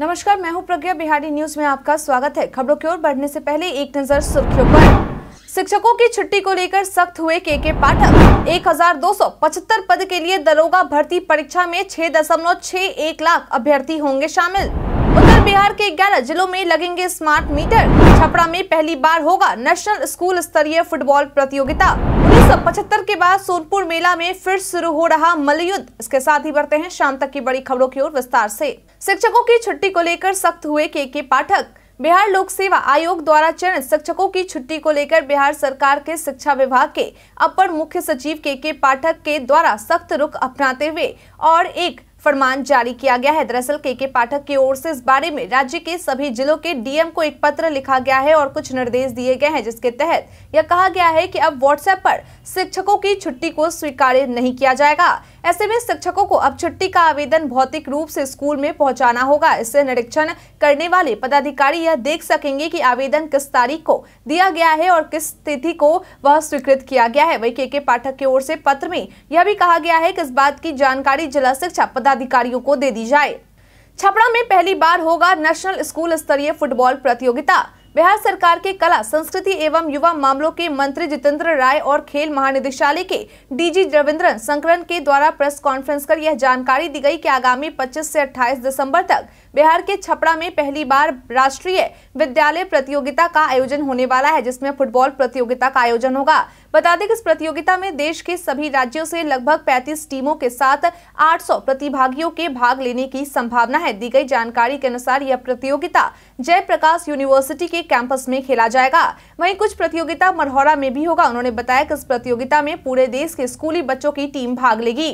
नमस्कार मैं हूं प्रज्ञा बिहारी न्यूज में आपका स्वागत है खबरों की ओर बढ़ने से पहले एक नजर सुर्खियों पर शिक्षकों की छुट्टी को लेकर सख्त हुए के के पाठक एक पद के लिए दरोगा भर्ती परीक्षा में छह लाख अभ्यर्थी होंगे शामिल उत्तर बिहार के ग्यारह जिलों में लगेंगे स्मार्ट मीटर छपरा में पहली बार होगा नेशनल स्कूल स्तरीय फुटबॉल प्रतियोगिता उन्नीस सौ पचहत्तर के बाद सोनपुर मेला में फिर शुरू हो रहा मल्लयुद्ध इसके साथ ही बढ़ते हैं शाम तक की बड़ी खबरों की ओर विस्तार से शिक्षकों की छुट्टी को लेकर सख्त हुए के के पाठक बिहार लोक सेवा आयोग द्वारा चयनित शिक्षकों की छुट्टी को लेकर बिहार सरकार के शिक्षा विभाग के अपर मुख्य सचिव के के पाठक के द्वारा सख्त रुख अपनाते हुए और एक फरमान जारी किया गया है दरअसल के के पाठक की ओर से इस बारे में राज्य के सभी जिलों के डीएम को एक पत्र लिखा गया है और कुछ निर्देश दिए गए हैं जिसके तहत यह कहा गया है कि अब व्हाट्सएप पर शिक्षकों की छुट्टी को स्वीकार्य नहीं किया जाएगा ऐसे में शिक्षकों को अब छुट्टी का आवेदन भौतिक रूप से स्कूल में पहुंचाना होगा इससे निरीक्षण करने वाले पदाधिकारी यह देख सकेंगे कि आवेदन किस तारीख को दिया गया है और किस तिथि को वह स्वीकृत किया गया है वही के के पाठक की ओर से पत्र में यह भी कहा गया है कि इस बात की जानकारी जिला शिक्षा पदा अधिकारियों को दे दी जाए छपरा में पहली बार होगा नेशनल स्कूल स्तरीय फुटबॉल प्रतियोगिता बिहार सरकार के कला संस्कृति एवं युवा मामलों के मंत्री जितेंद्र राय और खेल महानिदेशालय के डीजी रविंद्रन संकरण के द्वारा प्रेस कॉन्फ्रेंस कर यह जानकारी दी गई कि आगामी 25 से 28 दिसंबर तक बिहार के छपरा में पहली बार राष्ट्रीय विद्यालय प्रतियोगिता का आयोजन होने वाला है जिसमें फुटबॉल प्रतियोगिता का आयोजन होगा बता दें कि इस प्रतियोगिता में देश के सभी राज्यों से लगभग 35 टीमों के साथ 800 प्रतिभागियों के भाग लेने की संभावना है दी गई जानकारी के अनुसार यह प्रतियोगिता जयप्रकाश यूनिवर्सिटी के कैंपस में खेला जाएगा वहीं कुछ प्रतियोगिता मरहौरा में भी होगा उन्होंने बताया कि इस प्रतियोगिता में पूरे देश के स्कूली बच्चों की टीम भाग लेगी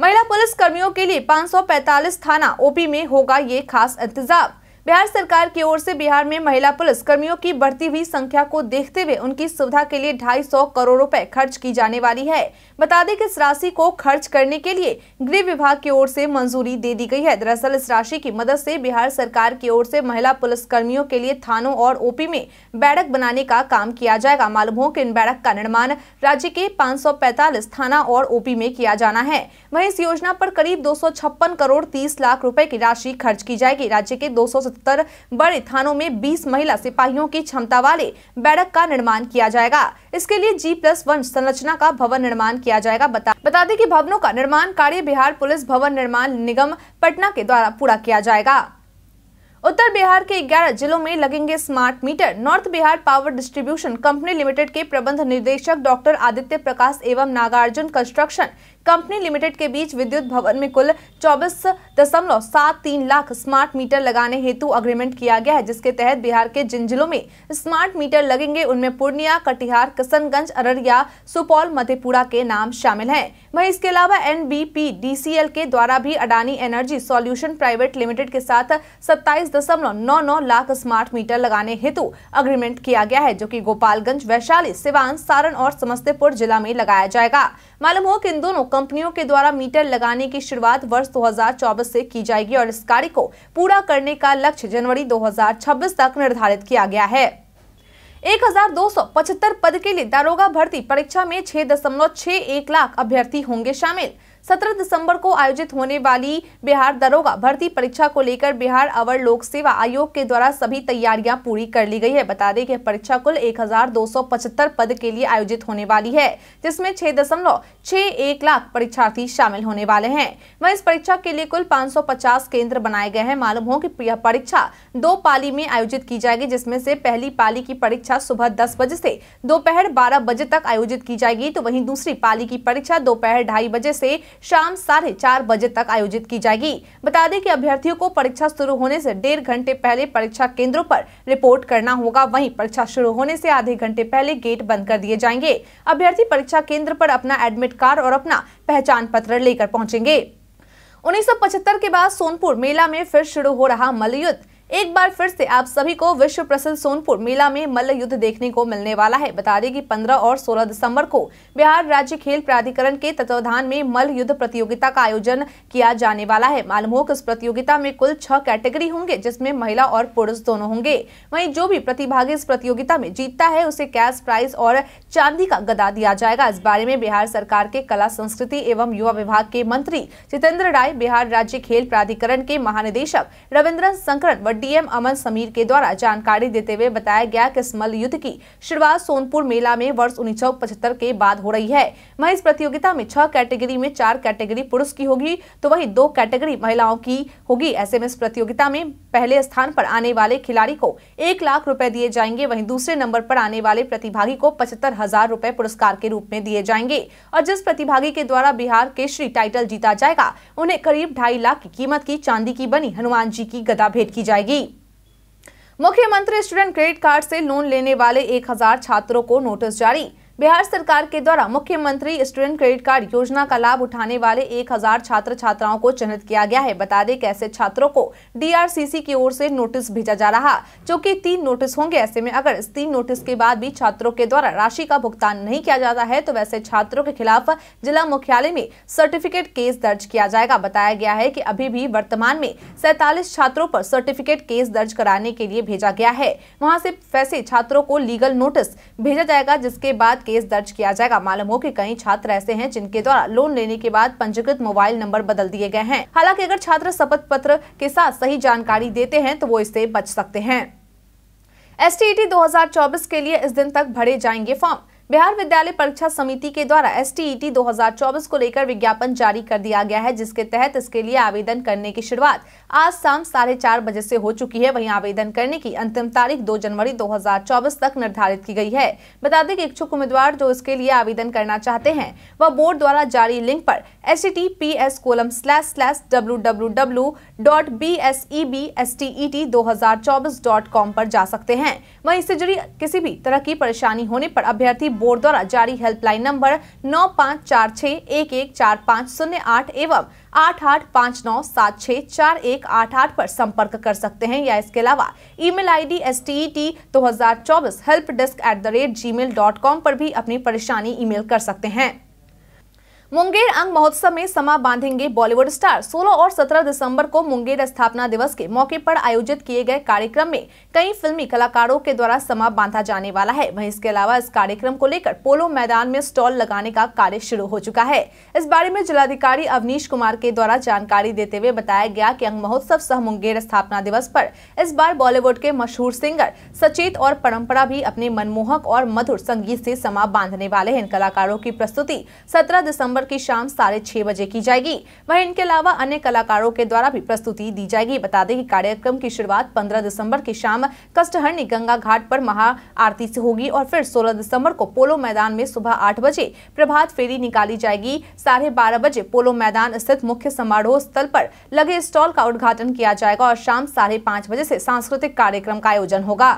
महिला पुलिस कर्मियों के लिए 545 थाना ओपी में होगा ये खास इंतजाम बिहार सरकार की ओर से बिहार में महिला पुलिस कर्मियों की बढ़ती हुई संख्या को देखते हुए उनकी सुविधा के लिए 250 करोड़ रुपए खर्च की जाने वाली है बता दें कि इस राशि को खर्च करने के लिए गृह विभाग की ओर से मंजूरी दे दी गई है दरअसल इस राशि की मदद से बिहार सरकार की ओर से महिला पुलिस कर्मियों के लिए थानों और ओपी में बैठक बनाने का काम किया जाएगा मालूम हो की इन बैठक का निर्माण राज्य के पाँच थाना और ओपी में किया जाना है वही इस योजना आरोप करीब दो करोड़ तीस लाख रूपए की राशि खर्च की जाएगी राज्य के दो उत्तर बड़े थानों में 20 महिला सिपाहियों की क्षमता वाले बैरक का निर्माण किया जाएगा इसके लिए जी प्लस वन संरचना का भवन निर्माण किया जाएगा बता बता दें कि भवनों का निर्माण कार्य बिहार पुलिस भवन निर्माण निगम पटना के द्वारा पूरा किया जाएगा उत्तर बिहार के 11 जिलों में लगेंगे smart meter North Bihar power distribution company limited के प्रबंध निदेशक डॉक्टर आदित्य प्रकाश एवं नागार्जुन कंस्ट्रक्शन कंपनी लिमिटेड के बीच विद्युत भवन में कुल चौबीस दशमलव सात तीन लाख स्मार्ट मीटर लगाने हेतु अग्रीमेंट किया गया है जिसके तहत बिहार के जिन जिलों में स्मार्ट मीटर लगेंगे उनमें पूर्णिया कटिहार किशनगंज अररिया सुपौल मधेपुरा के नाम शामिल है वही इसके अलावा एनबीपीडीसीएल के द्वारा भी Adani energy solution private limited के साथ सत्ताईस लाख स्मार्ट मीटर लगाने हेतु अग्रीमेंट किया गया है जो की गोपालगंज वैशाली सिवान सारण और समस्तीपुर जिला में लगाया जाएगा मालूम हो कि इन दोनों कंपनियों के द्वारा मीटर लगाने की शुरुआत वर्ष 2024 से की जाएगी और इस कार्य को पूरा करने का लक्ष्य जनवरी 2026 तक निर्धारित किया गया है 1275 पद के लिए दारोगा भर्ती परीक्षा में 6.61 लाख अभ्यर्थी होंगे शामिल 17 दिसंबर को आयोजित होने वाली बिहार दरोगा भर्ती परीक्षा को लेकर बिहार अवर लोक सेवा आयोग के द्वारा सभी तैयारियां पूरी कर ली गई है बता दें कि परीक्षा कुल 1275 पद के लिए आयोजित होने वाली है जिसमें छह दशमलव छह एक लाख परीक्षार्थी शामिल होने वाले हैं वह इस परीक्षा के लिए कुल 550 केंद्र बनाए गए हैं मालूम हो की यह परीक्षा दो पाली में आयोजित की जाएगी जिसमे से पहली पाली की परीक्षा सुबह दस बजे से दोपहर बारह बजे तक आयोजित की जाएगी तो वहीं दूसरी पाली की परीक्षा दोपहर ढाई बजे से शाम साढ़े चार बजे तक आयोजित की जाएगी बता दें कि अभ्यर्थियों को परीक्षा शुरू होने से डेढ़ घंटे पहले परीक्षा केंद्रों पर रिपोर्ट करना होगा वहीं परीक्षा शुरू होने से आधे घंटे पहले गेट बंद कर दिए जाएंगे अभ्यर्थी परीक्षा केंद्र पर अपना एडमिट कार्ड और अपना पहचान पत्र लेकर पहुँचेंगे उन्नीस के बाद सोनपुर मेला में फिर शुरू हो रहा मलयुद्ध एक बार फिर से आप सभी को विश्व प्रसिद्ध सोनपुर मेला में मल्ल युद्ध देखने को मिलने वाला है बता दें कि 15 और 16 दिसंबर को बिहार राज्य खेल प्राधिकरण के तत्वाधान में मल्ल युद्ध प्रतियोगिता का आयोजन किया जाने वाला है मालूम हो कि इस प्रतियोगिता में कुल छह कैटेगरी होंगे जिसमें महिला और पुरुष दोनों होंगे वही जो भी प्रतिभागी इस प्रतियोगिता में जीतता है उसे कैश प्राइज और चांदी का गदा दिया जाएगा इस बारे में बिहार सरकार के कला संस्कृति एवं युवा विभाग के मंत्री जितेंद्र राय बिहार राज्य खेल प्राधिकरण के महानिदेशक रविन्द्र संकरण डीएम अमन समीर के द्वारा जानकारी देते हुए बताया गया कि इस मल युद्ध की शुरुआत सोनपुर मेला में वर्ष उन्नीस के बाद हो रही है वही इस प्रतियोगिता में छह कैटेगरी में चार कैटेगरी पुरुष की होगी तो वही दो कैटेगरी महिलाओं की होगी ऐसे में इस प्रतियोगिता में पहले स्थान पर आने वाले खिलाड़ी को एक लाख रूपए दिए जाएंगे वही दूसरे नंबर पर आने वाले प्रतिभागी को पचहत्तर हजार रूपए पुरस्कार के रूप में दिए जाएंगे और जिस प्रतिभागी के द्वारा बिहार केसरी टाइटल जीता जाएगा उन्हें करीब ढाई लाख की कीमत की चांदी की बनी हनुमान जी की गदा भेंट की जाएगी जाएगी मुख्यमंत्री स्टूडेंट क्रेडिट कार्ड से लोन लेने वाले 1000 छात्रों को नोटिस जारी बिहार सरकार के द्वारा मुख्यमंत्री स्टूडेंट क्रेडिट कार्ड योजना का लाभ उठाने वाले 1000 छात्र छात्राओं को चिन्हित किया गया है बता दें ऐसे छात्रों को डीआरसीसी की ओर से नोटिस भेजा जा रहा जो कि तीन नोटिस होंगे ऐसे में अगर इस तीन नोटिस के बाद भी छात्रों के द्वारा राशि का भुगतान नहीं किया जाता है तो वैसे छात्रों के खिलाफ जिला मुख्यालय में सर्टिफिकेट केस दर्ज किया जाएगा बताया गया है की अभी भी वर्तमान में सैतालीस छात्रों पर सर्टिफिकेट केस दर्ज कराने के लिए भेजा गया है वहाँ से फैसे छात्रों को लीगल नोटिस भेजा जाएगा जिसके बाद केस दर्ज किया जाएगा मालूम हो कि कई छात्र ऐसे हैं जिनके द्वारा लोन लेने के बाद पंजीकृत मोबाइल नंबर बदल दिए गए हैं हालांकि अगर छात्र शपथ पत्र के साथ सही जानकारी देते हैं तो वो इससे बच सकते हैं एस टी के लिए इस दिन तक भरे जाएंगे फॉर्म बिहार विद्यालय परीक्षा समिति के द्वारा एस टी 2024 को लेकर विज्ञापन जारी कर दिया गया है जिसके तहत इसके लिए आवेदन करने की शुरुआत आज शाम साढ़े चार बजे से हो चुकी है वहीं आवेदन करने की अंतिम तारीख 2 जनवरी 2024 तक निर्धारित की गई है बता दें कि इच्छुक उम्मीदवार जो इसके लिए आवेदन करना चाहते हैं वह बोर्ड द्वारा जारी लिंक पर S T P S colon slash slash W W W dot B S E B S T E T दो हजार चौबीस डॉट कॉम पर जा सकते हैं वहीं इससे जुड़ी किसी भी तरह की परेशानी होने पर अभ्यर्थी बोर्ड द्वारा जारी हेल्पलाइन नंबर नौ पाँच चार छः एक एक चार पाँच शून्य आठ एवं आठ आठ पाँच नौ सात छः चार एक आठ आठ पर संपर्क कर सकते हैं या इसके अलावा email ID S T T दो हजार चौबीस help desk at the rate G mail dot com पर भी अपनी परेशानी ईमेल कर सकते हैं मुंगेर अंग महोत्सव में समा बांधेंगे बॉलीवुड स्टार 16 और 17 दिसंबर को मुंगेर स्थापना दिवस के मौके पर आयोजित किए गए कार्यक्रम में कई फिल्मी कलाकारों के द्वारा समा बांधा जाने वाला है वहीं इसके अलावा इस कार्यक्रम को लेकर पोलो मैदान में स्टॉल लगाने का कार्य शुरू हो चुका है इस बारे में जिलाधिकारी अवनीश कुमार के द्वारा जानकारी देते हुए बताया गया की अंग महोत्सव सह मुंगेर स्थापना दिवस आरोप इस बार बॉलीवुड के मशहूर सिंगर सचेत और परम्परा भी अपने मनमोहक और मधुर संगीत ऐसी समा बांधने वाले इन कलाकारों की प्रस्तुति सत्रह दिसम्बर दिसंबर की शाम साढ़े छह बजे की जाएगी वहीं इनके अलावा अन्य कलाकारों के द्वारा भी प्रस्तुति दी जाएगी बता दें कि कार्यक्रम की शुरुआत 15 दिसंबर की शाम कष्टहरणी गंगा घाट पर महा आरती से होगी और फिर 16 दिसंबर को पोलो मैदान में सुबह आठ बजे प्रभात फेरी निकाली जाएगी साढ़े बारह बजे पोलो मैदान स्थित मुख्य समारोह स्थल पर लगे स्टॉल का उद्घाटन किया जाएगा और शाम साढ़े पाँच बजे से सांस्कृतिक कार्यक्रम का आयोजन होगा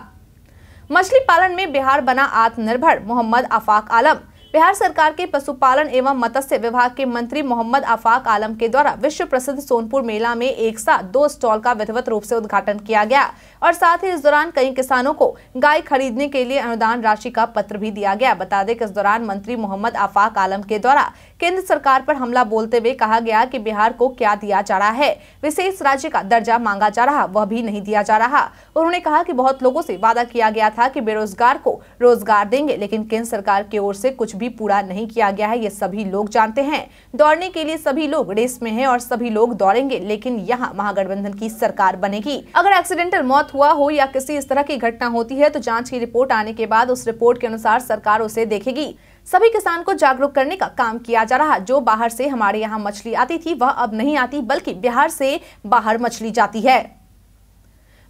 मछली पालन में बिहार बना आत्मनिर्भर मोहम्मद आफाक आलम बिहार सरकार के पशुपालन एवं मत्स्य विभाग के मंत्री मोहम्मद आफाक आलम के द्वारा विश्व प्रसिद्ध सोनपुर मेला में एक साथ दो स्टॉल का विधिवत रूप से उद्घाटन किया गया और साथ ही इस दौरान कई किसानों को गाय खरीदने के लिए अनुदान राशि का पत्र भी दिया गया बता दें कि इस दौरान मंत्री मोहम्मद आफाक आलम के द्वारा केंद्र सरकार पर हमला बोलते हुए कहा गया कि बिहार को क्या दिया जा रहा है विशेष राज्य का दर्जा मांगा जा रहा वह भी नहीं दिया जा रहा उन्होंने कहा कि बहुत लोगों से वादा किया गया था कि बेरोजगार को रोजगार देंगे लेकिन केंद्र सरकार की ओर से कुछ भी पूरा नहीं किया गया है ये सभी लोग जानते हैं दौड़ने के लिए सभी लोग रेस में हैं और सभी लोग दौड़ेंगे लेकिन यहाँ महागठबंधन की सरकार बनेगी अगर एक्सीडेंटल मौत हुआ हो या किसी इस तरह की घटना होती है तो जाँच की रिपोर्ट आने के बाद उस रिपोर्ट के अनुसार सरकार उसे देखेगी सभी किसान को जागरूक करने का काम किया जा रहा जो बाहर से हमारे यहाँ मछली आती थी वह अब नहीं आती बल्कि बिहार से बाहर मछली जाती है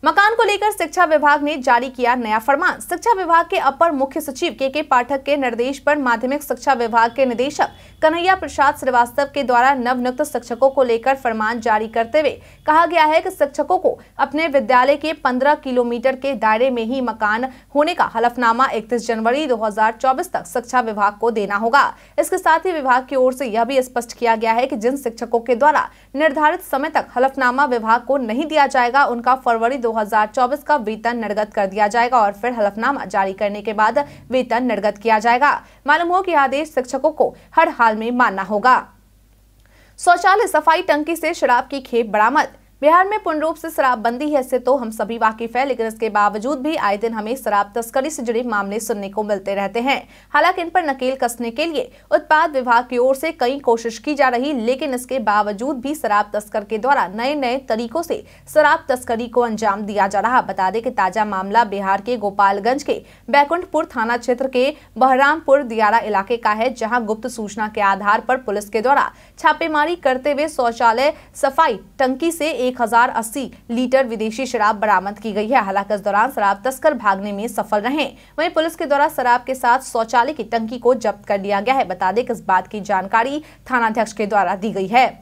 मकान को लेकर शिक्षा विभाग ने जारी किया नया फरमान शिक्षा विभाग के अपर मुख्य सचिव के के पाठक के निर्देश पर माध्यमिक शिक्षा विभाग के निदेशक कन्हैया प्रसाद श्रीवास्तव के द्वारा नवनियुक्त शिक्षकों को लेकर फरमान जारी करते हुए कहा गया है कि शिक्षकों को अपने विद्यालय के 15 किलोमीटर के दायरे में ही मकान होने का हलफनामा इकतीस जनवरी दो तक शिक्षा विभाग को देना होगा इसके साथ ही विभाग की ओर से यह भी स्पष्ट किया गया है की जिन शिक्षकों के द्वारा निर्धारित समय तक हलफनामा विभाग को नहीं दिया जाएगा उनका फरवरी दो 2024 का वेतन निर्गत कर दिया जाएगा और फिर हलफनामा जारी करने के बाद वेतन निर्गत किया जाएगा मालूम हो कि आदेश शिक्षकों को हर हाल में मानना होगा शौचालय सफाई टंकी से शराब की खेप बरामद बिहार में पूर्ण रूप से शराबबंदी है ऐसे तो हम सभी वाकिफ है लेकिन इसके बावजूद भी आए दिन हमें शराब तस्करी से जुड़े मामले सुनने को मिलते रहते हैं हालांकि इन पर नकेल कसने के लिए उत्पाद विभाग की ओर से कई कोशिश की जा रही लेकिन इसके बावजूद भी शराब तस्कर के द्वारा नए नए तरीकों से शराब तस्करी को अंजाम दिया जा रहा बता दें कि ताजा मामला बिहार के गोपालगंज के बैकुंठपुर थाना क्षेत्र के बहरामपुर दियारा इलाके का है जहाँ गुप्त सूचना के आधार पर पुलिस के द्वारा छापेमारी करते हुए शौचालय सफाई टंकी से एक अस्सी लीटर विदेशी शराब बरामद की गई है हालांकि इस दौरान शराब तस्कर भागने में सफल रहे वहीं पुलिस के द्वारा शराब के साथ शौचालय की टंकी को जब्त कर लिया गया है बता दें कि इस बात की जानकारी थानाध्यक्ष के द्वारा दी गई है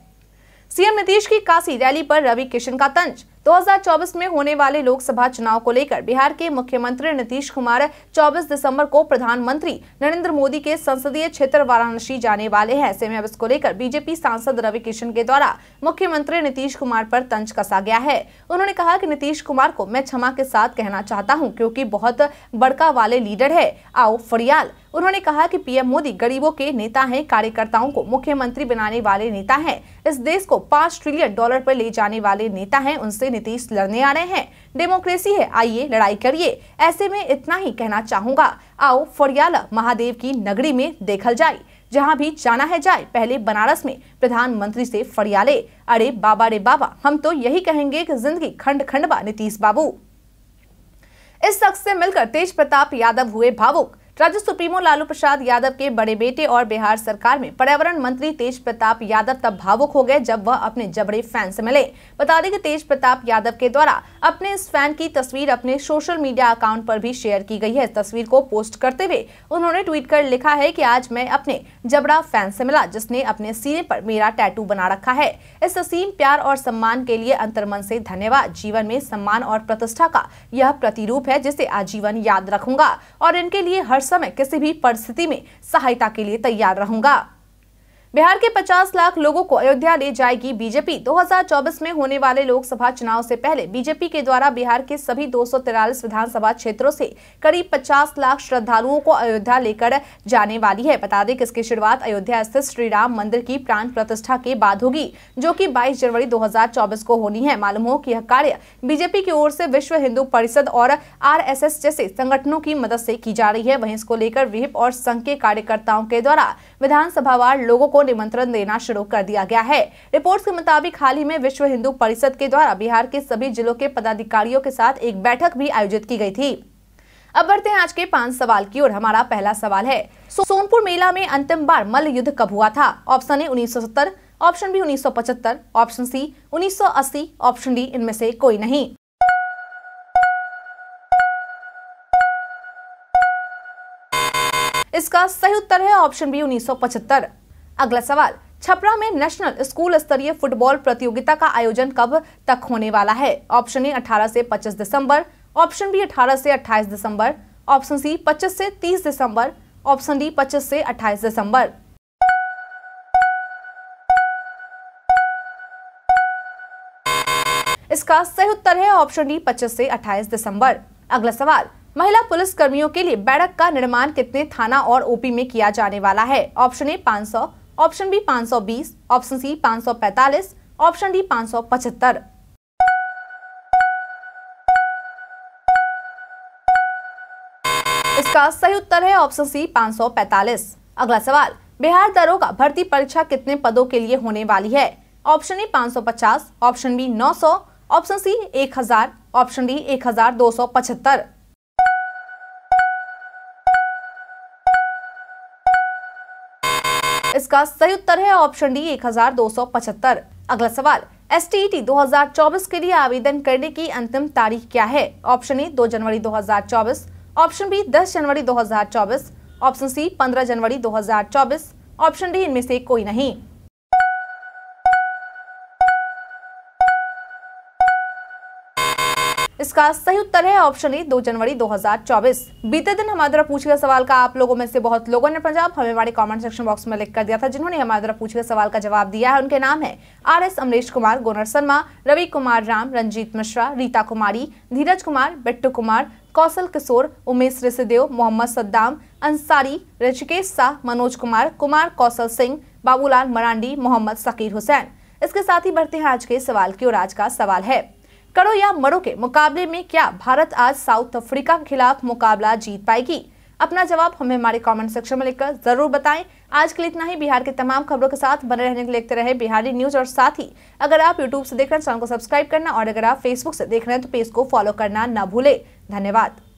सीएम नीतीश की काशी रैली पर रवि किशन का तंज 2024 में होने वाले लोकसभा चुनाव को लेकर बिहार के मुख्यमंत्री नीतीश कुमार 24 दिसंबर को प्रधानमंत्री नरेंद्र मोदी के संसदीय क्षेत्र वाराणसी जाने वाले हैं ऐसे में अब इसको लेकर बीजेपी सांसद रवि किशन के द्वारा मुख्यमंत्री नीतीश कुमार पर तंज कसा गया है उन्होंने कहा कि नीतीश कुमार को मैं क्षमा के साथ कहना चाहता हूँ क्यूँकी बहुत बड़का वाले लीडर है आओ फरियाल उन्होंने कहा कि पीएम मोदी गरीबों के नेता हैं कार्यकर्ताओं को मुख्यमंत्री बनाने वाले नेता हैं इस देश को पाँच ट्रिलियन डॉलर पर ले जाने वाले नेता हैं उनसे नीतीश लड़ने आ रहे हैं डेमोक्रेसी है आइए लड़ाई करिए ऐसे में इतना ही कहना चाहूंगा आओ फरियाला महादेव की नगरी में देखल जाए जहाँ भी जाना है जाए पहले बनारस में प्रधानमंत्री से फरियाले अरे बाबा रे बाबा हम तो यही कहेंगे कि जिंदगी खंड खंडवा नीतीश बाबू इस शख्स से मिलकर तेज प्रताप यादव हुए भावुक राज्य सुप्रीमो लालू प्रसाद यादव के बड़े बेटे और बिहार सरकार में पर्यावरण मंत्री तेज प्रताप यादव तब भावुक हो गए जब वह अपने जबड़े फैन से मिले बता दें कि तेज प्रताप यादव के द्वारा अपने इस फैन की तस्वीर अपने सोशल मीडिया अकाउंट पर भी शेयर की गई है तस्वीर को पोस्ट करते हुए उन्होंने ट्वीट कर लिखा है की आज मैं अपने जबड़ा फैन से मिला जिसने अपने सीने पर मेरा टैटू बना रखा है इस असीम प्यार और सम्मान के लिए अंतर्मन से धन्यवाद जीवन में सम्मान और प्रतिष्ठा का यह प्रतिरूप है जिसे आजीवन याद रखूंगा और इनके लिए हर समय किसी भी परिस्थिति में सहायता के लिए तैयार रहूंगा बिहार के 50 लाख लोगों को अयोध्या ले जाएगी बीजेपी 2024 में होने वाले लोकसभा चुनाव से पहले बीजेपी के द्वारा बिहार के सभी दो विधानसभा क्षेत्रों से करीब 50 लाख श्रद्धालुओं को अयोध्या लेकर जाने वाली है बता दें कि इसकी शुरुआत अयोध्या स्थित श्री राम मंदिर की प्राण प्रतिष्ठा के बाद होगी जो की बाईस जनवरी दो को होनी है मालूम हो की यह कार्य बीजेपी की ओर से विश्व हिंदू परिषद और आर जैसे संगठनों की मदद से की जा रही है वही इसको लेकर विहिप और संघ के कार्यकर्ताओं के द्वारा विधानसभावार लोगों को निमंत्रण देना शुरू कर दिया गया है रिपोर्ट के मुताबिक हाल ही में विश्व हिंदू परिषद के द्वारा बिहार के सभी जिलों के पदाधिकारियों के साथ एक बैठक भी आयोजित की गई थी अब बढ़ते हैं आज के पांच सवाल की ओर हमारा पहला सवाल है सो, सोनपुर मेला में अंतिम बार मल्ल युद्ध कब हुआ था option A 1970 option B 1975 option C 1980 option D इनमें से कोई नहीं इसका सही उत्तर है ऑप्शन बी 1975 अगला सवाल छपरा में नेशनल स्कूल स्तरीय फुटबॉल प्रतियोगिता का आयोजन कब तक होने वाला है ऑप्शन ए 18 से 25 दिसंबर ऑप्शन बी 18 से 28 दिसंबर ऑप्शन सी 25 से 30 दिसंबर ऑप्शन डी 25 से 28 दिसंबर इसका सही उत्तर है ऑप्शन डी 25 से 28 दिसंबर अगला सवाल महिला पुलिस कर्मियों के लिए बैठक का निर्माण कितने थाना और ओपी में किया जाने वाला है ऑप्शन ए पाँच option B 520, option C 545, option D 575। इसका सही उत्तर है ऑप्शन सी 545। अगला सवाल बिहार दरोगा भर्ती परीक्षा कितने पदों के लिए होने वाली है option A 550, option B 900, option C 1000, option D 1275। इसका सही उत्तर है ऑप्शन डी एक अगला सवाल एस टी 2024 के लिए आवेदन करने की अंतिम तारीख क्या है ऑप्शन ए 2 जनवरी 2024 ऑप्शन बी 10 जनवरी 2024 ऑप्शन सी 15 जनवरी 2024 ऑप्शन डी इनमें से कोई नहीं इसका सही उत्तर है ऑप्शन ए दो जनवरी 2024 बीते दिन हमारे द्वारा पूछे गए सवाल का आप लोगों में से बहुत लोगों ने पंजाब हमें हमारे कमेंट सेक्शन बॉक्स में लिख कर दिया था जिन्होंने हमारे द्वारा पूछे गए सवाल का जवाब दिया है उनके नाम है आर एस अमरेश कुमार गोनर शर्मा रवि कुमार राम रंजीत मिश्रा रीता कुमारी धीरज कुमार बिट्टू कुमार कौशल किशोर उमेश रिसदेव मोहम्मद सद्दाम अंसारी ऋषिकेश शाह मनोज कुमार कुमार कौशल सिंह बाबूलाल मरांडी मोहम्मद सकीर हुसैन इसके साथ ही बढ़ते हैं आज के सवाल की और आज का सवाल है करो या मरो के मुकाबले में क्या भारत आज साउथ अफ्रीका के खिलाफ मुकाबला जीत पाएगी अपना जवाब हमें हमारे कमेंट सेक्शन में लिखकर जरूर बताएं आज के लिए इतना ही बिहार के तमाम खबरों के साथ बने रहने के लिए रहे बिहारी न्यूज और साथ ही अगर आप यूट्यूब से देख रहे हैं चैनल को सब्सक्राइब करना और अगर आप फेसबुक से देख रहे हैं तो पेज को फॉलो करना न भूले धन्यवाद